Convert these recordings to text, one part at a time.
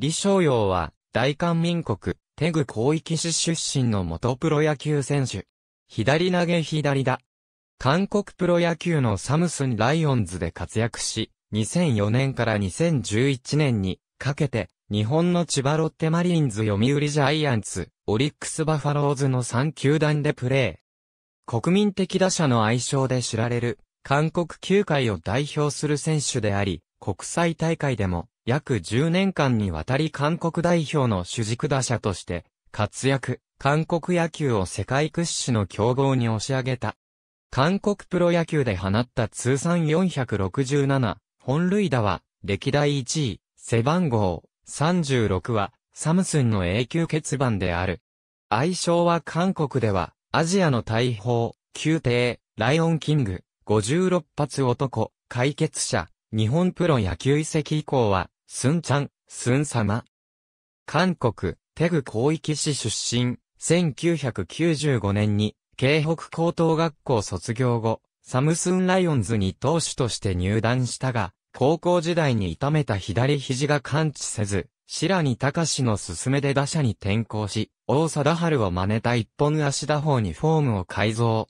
李昌陽は、大韓民国、テグ広域市出身の元プロ野球選手。左投げ左だ。韓国プロ野球のサムスンライオンズで活躍し、2004年から2011年にかけて、日本の千葉ロッテマリーンズ読売ジャイアンツ、オリックスバファローズの3球団でプレー。国民的打者の愛称で知られる、韓国球界を代表する選手であり、国際大会でも約10年間にわたり韓国代表の主軸打者として活躍、韓国野球を世界屈指の強豪に押し上げた。韓国プロ野球で放った通算467本塁打は歴代1位、背番号36はサムスンの永久欠番である。愛称は韓国ではアジアの大砲、宮廷、ライオンキング、56発男、解決者、日本プロ野球遺跡以降は、スンちゃん、スン様。韓国、テグ広域市出身、1995年に、京北高等学校卒業後、サムスンライオンズに投手として入団したが、高校時代に痛めた左肘が感知せず、白木隆の勧めで打者に転向し、大貞治を真似た一本足打法にフォームを改造。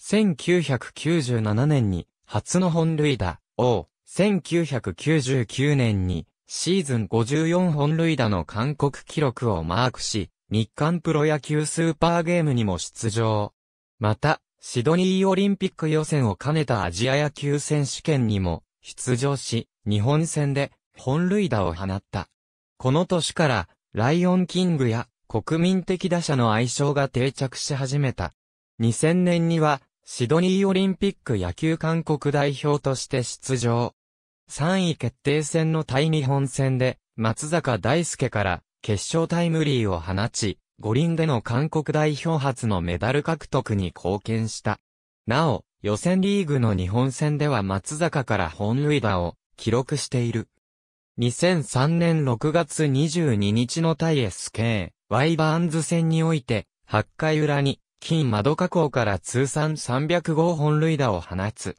1997年に初の本塁打王、1999年にシーズン54本塁打の韓国記録をマークし、日韓プロ野球スーパーゲームにも出場。また、シドニーオリンピック予選を兼ねたアジア野球選手権にも出場し、日本戦で本塁打を放った。この年から、ライオンキングや国民的打者の愛称が定着し始めた。2000年には、シドニーオリンピック野球韓国代表として出場。3位決定戦の対日本戦で、松坂大輔から決勝タイムリーを放ち、五輪での韓国代表初のメダル獲得に貢献した。なお、予選リーグの日本戦では松坂から本塁打を記録している。2003年6月22日の対 SK、ワイバーンズ戦において、8回裏に金窓加工から通算305本塁打を放つ。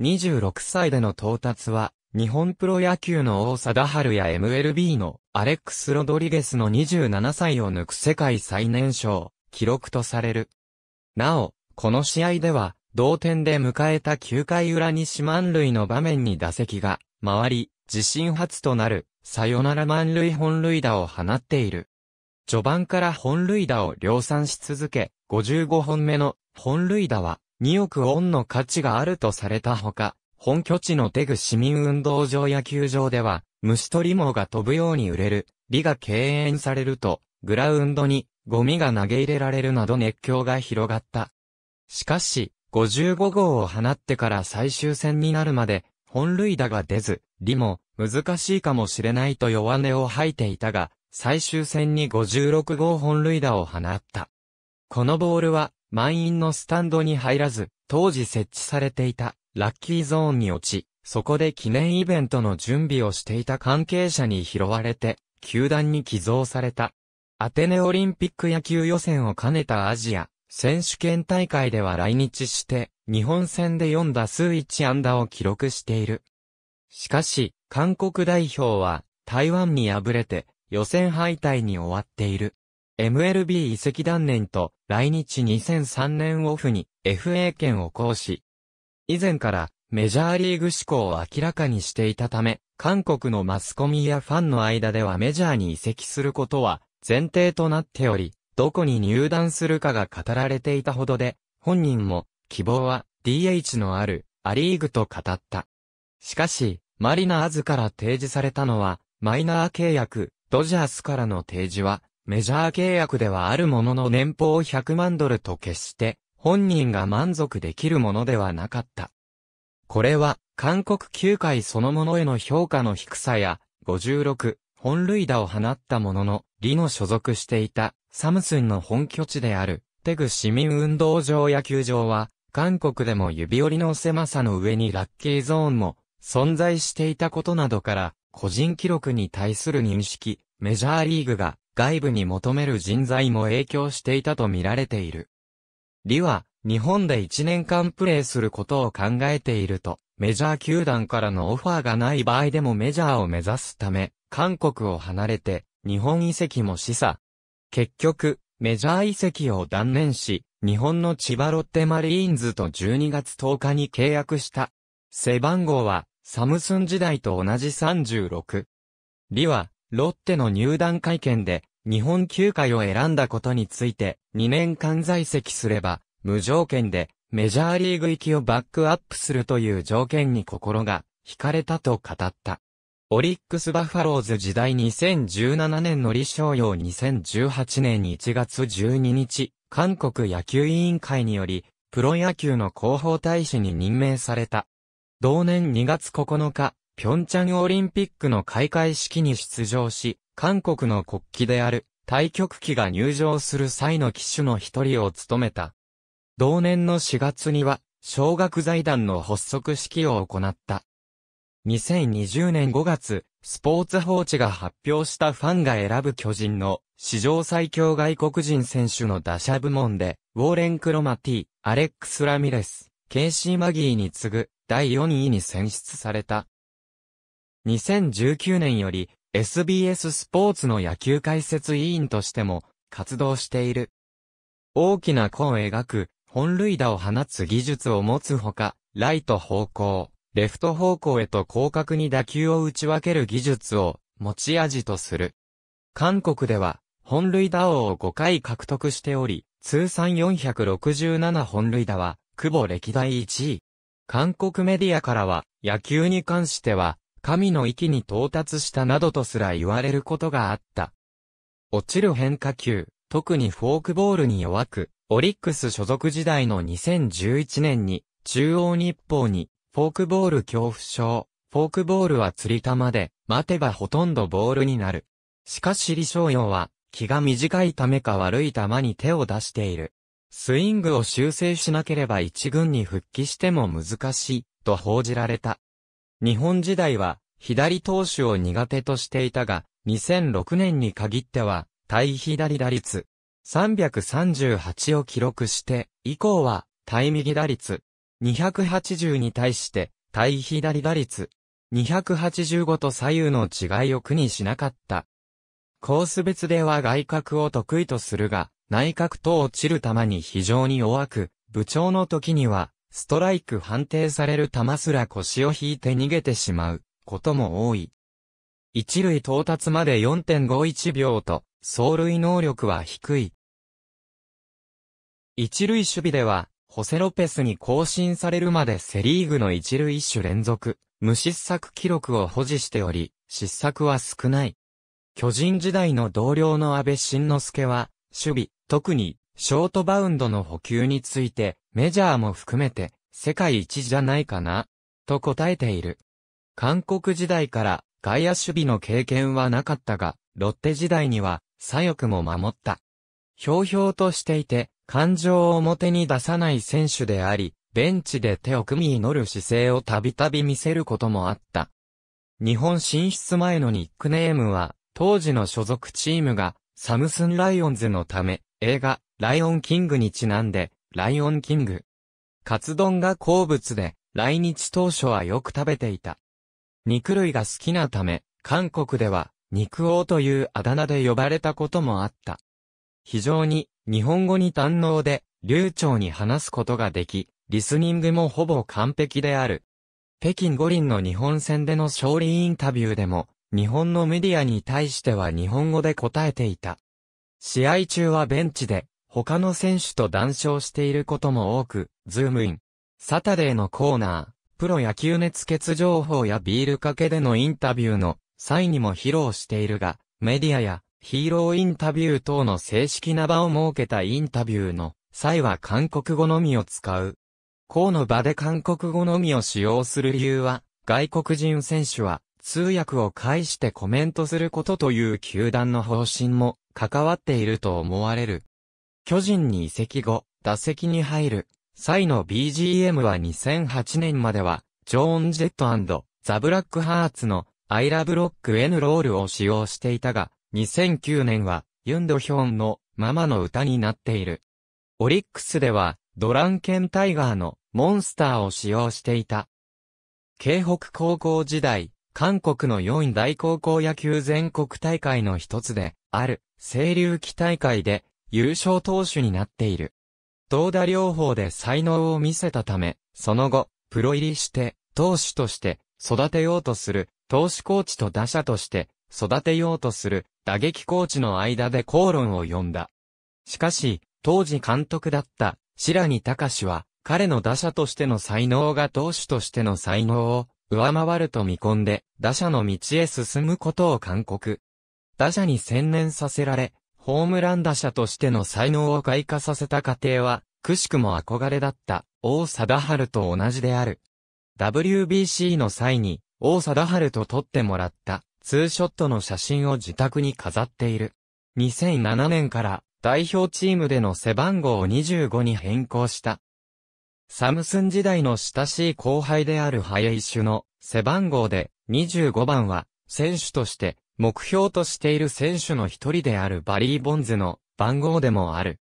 26歳での到達は、日本プロ野球の王貞治や MLB のアレックス・ロドリゲスの27歳を抜く世界最年少、記録とされる。なお、この試合では、同点で迎えた9回裏に四万塁の場面に打席が回り、自身初となるサヨナラ万塁本塁打を放っている。序盤から本塁打を量産し続け、55本目の本塁打は2億ウォンの価値があるとされたほか、本拠地のテグ市民運動場野球場では、虫取り網が飛ぶように売れる、利が敬遠されると、グラウンドにゴミが投げ入れられるなど熱狂が広がった。しかし、55号を放ってから最終戦になるまで、本塁打が出ず、リも、難しいかもしれないと弱音を吐いていたが、最終戦に56号本塁打を放った。このボールは、満員のスタンドに入らず、当時設置されていた、ラッキーゾーンに落ち、そこで記念イベントの準備をしていた関係者に拾われて、球団に寄贈された。アテネオリンピック野球予選を兼ねたアジア選手権大会では来日して、日本戦で4打数1安打を記録している。しかし、韓国代表は台湾に敗れて予選敗退に終わっている。MLB 移籍断念と来日2003年オフに FA 権を行使。以前からメジャーリーグ志向を明らかにしていたため、韓国のマスコミやファンの間ではメジャーに移籍することは前提となっており、どこに入団するかが語られていたほどで、本人も希望は DH のあるアリーグと語った。しかし、マリナーズから提示されたのは、マイナー契約、ドジャースからの提示は、メジャー契約ではあるものの年俸100万ドルと決して、本人が満足できるものではなかった。これは、韓国球界そのものへの評価の低さや、56、本塁打を放ったものの、リの所属していた、サムスンの本拠地である、テグ市民運動場野球場は、韓国でも指折りの狭さの上にラッキーゾーンも、存在していたことなどから、個人記録に対する認識、メジャーリーグが外部に求める人材も影響していたと見られている。リは、日本で1年間プレーすることを考えていると、メジャー球団からのオファーがない場合でもメジャーを目指すため、韓国を離れて、日本移籍も示唆。結局、メジャー移籍を断念し、日本の千葉ロッテマリーンズと12月10日に契約した。背番号はサムスン時代と同じ36。リは、ロッテの入団会見で、日本球界を選んだことについて、2年間在籍すれば、無条件で、メジャーリーグ行きをバックアップするという条件に心が惹かれたと語った。オリックスバファローズ時代2017年の李商用2018年1月12日、韓国野球委員会により、プロ野球の広報大使に任命された。同年2月9日、平昌オリンピックの開会式に出場し、韓国の国旗である、対局旗が入場する際の旗手の一人を務めた。同年の4月には、小学財団の発足式を行った。2020年5月、スポーツ報知が発表したファンが選ぶ巨人の史上最強外国人選手の打者部門で、ウォーレン・クロマティ、アレックス・ラミレス、ケイシー・マギーに次ぐ第4位に選出された。2019年より SBS スポーツの野球解説委員としても活動している。大きな弧を描く、本塁打を放つ技術を持つほか、ライト方向、レフト方向へと広角に打球を打ち分ける技術を持ち味とする。韓国では、本塁打王を5回獲得しており、通算467本塁打は、久保歴代1位。韓国メディアからは、野球に関しては、神の域に到達したなどとすら言われることがあった。落ちる変化球、特にフォークボールに弱く、オリックス所属時代の2011年に、中央日報に、フォークボール恐怖症、フォークボールは釣り玉で、待てばほとんどボールになる。しかし李翔陽は、気が短いためか悪い球に手を出している。スイングを修正しなければ一軍に復帰しても難しい、と報じられた。日本時代は、左投手を苦手としていたが、2006年に限っては、対左打率、338を記録して、以降は、対右打率、280に対して、対左打率、285と左右の違いを苦にしなかった。コース別では外角を得意とするが、内角等落ちる球に非常に弱く、部長の時には、ストライク判定される球すら腰を引いて逃げてしまうことも多い。一塁到達まで4.51秒と、走塁能力は低い。一塁守備では、ホセロペスに更新されるまでセリーグの一塁一種連続、無失策記録を保持しており、失策は少ない。巨人時代の同僚の安倍晋之助は、守備、特に、ショートバウンドの補給について、メジャーも含めて、世界一じゃないかな、と答えている。韓国時代から外野守備の経験はなかったが、ロッテ時代には左翼も守った。ひょうひょうとしていて、感情を表に出さない選手であり、ベンチで手を組み祈る姿勢をたびたび見せることもあった。日本進出前のニックネームは、当時の所属チームが、サムスンライオンズのため、映画、ライオンキングにちなんで、ライオンキング。カツ丼が好物で、来日当初はよく食べていた。肉類が好きなため、韓国では、肉王というあだ名で呼ばれたこともあった。非常に、日本語に堪能で、流暢に話すことができ、リスニングもほぼ完璧である。北京五輪の日本戦での勝利インタビューでも、日本のメディアに対しては日本語で答えていた。試合中はベンチで、他の選手と談笑していることも多く、ズームイン。サタデーのコーナー、プロ野球熱血情報やビールかけでのインタビューの際にも披露しているが、メディアやヒーローインタビュー等の正式な場を設けたインタビューの際は韓国語のみを使う。この場で韓国語のみを使用する理由は、外国人選手は通訳を介してコメントすることという球団の方針も関わっていると思われる。巨人に移籍後、打席に入る際の BGM は2008年までは、ジョーン・ジェットザ・ブラック・ハーツのアイラブロック・エヌ・ロールを使用していたが、2009年はユンドヒョンのママの歌になっている。オリックスではドランケン・タイガーのモンスターを使用していた。京北高校時代、韓国の4位大高校野球全国大会の一つで、ある、清流期大会で、優勝投手になっている。投打両方で才能を見せたため、その後、プロ入りして、投手として育てようとする、投手コーチと打者として育てようとする、打撃コーチの間で口論を呼んだ。しかし、当時監督だった白木隆は、彼の打者としての才能が投手としての才能を上回ると見込んで、打者の道へ進むことを勧告。打者に専念させられ、ホームラン打者としての才能を開花させた過程は、くしくも憧れだった、王貞治と同じである。WBC の際に、王貞治と撮ってもらった、ツーショットの写真を自宅に飾っている。2007年から、代表チームでの背番号を25に変更した。サムスン時代の親しい後輩である早い種の背番号で25番は選手として目標としている選手の一人であるバリー・ボンズの番号でもある。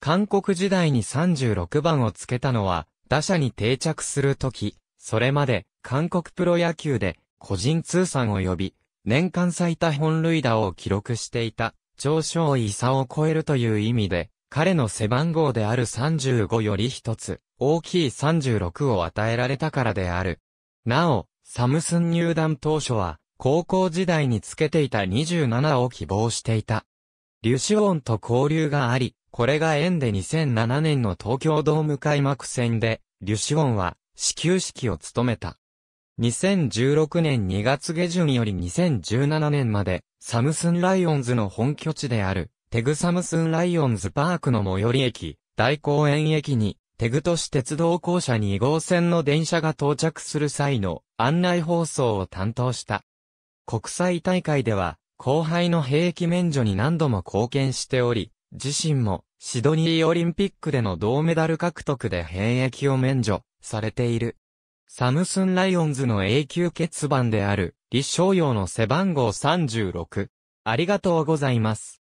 韓国時代に36番をつけたのは、打者に定着するとき、それまで韓国プロ野球で個人通算を呼び年間最多本塁打を記録していた上昇位差を超えるという意味で、彼の背番号である35より一つ大きい36を与えられたからである。なお、サムスン入団当初は高校時代につけていた27を希望していた。リュシオンと交流があり、これが縁で2007年の東京ドーム開幕戦で、リュシオンは始球式を務めた。2016年2月下旬より2017年まで、サムスンライオンズの本拠地である、テグサムスンライオンズパークの最寄り駅、大公園駅に、テグ都市鉄道公社2号線の電車が到着する際の案内放送を担当した。国際大会では、後輩の兵役免除に何度も貢献しており、自身もシドニーオリンピックでの銅メダル獲得で兵役を免除されている。サムスンライオンズの永久欠番である、李翔陽の背番号36。ありがとうございます。